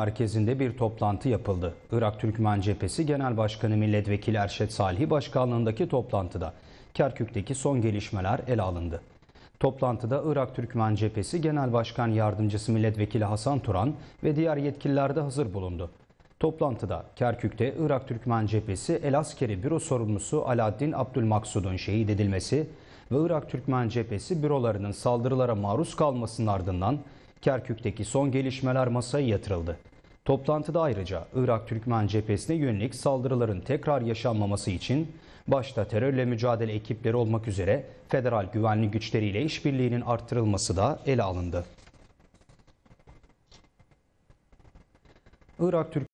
Merkezinde bir toplantı yapıldı. Irak Türkmen Cephesi Genel Başkanı Milletvekili Erşet Salih Başkanlığındaki toplantıda Kerkük'teki son gelişmeler ele alındı. Toplantıda Irak Türkmen Cephesi Genel Başkan Yardımcısı Milletvekili Hasan Turan ve diğer yetkililer de hazır bulundu. Toplantıda Kerkük'te Irak Türkmen Cephesi El Askeri Büro Sorumlusu Alaaddin Abdülmaksud'un şehit edilmesi ve Irak Türkmen Cephesi bürolarının saldırılara maruz kalmasının ardından Kerkük'teki son gelişmeler masaya yatırıldı. Toplantıda ayrıca Irak-Türkmen cephesine yönelik saldırıların tekrar yaşanmaması için başta terörle mücadele ekipleri olmak üzere federal güvenlik güçleriyle işbirliğinin arttırılması da ele alındı. Irak-Türkmen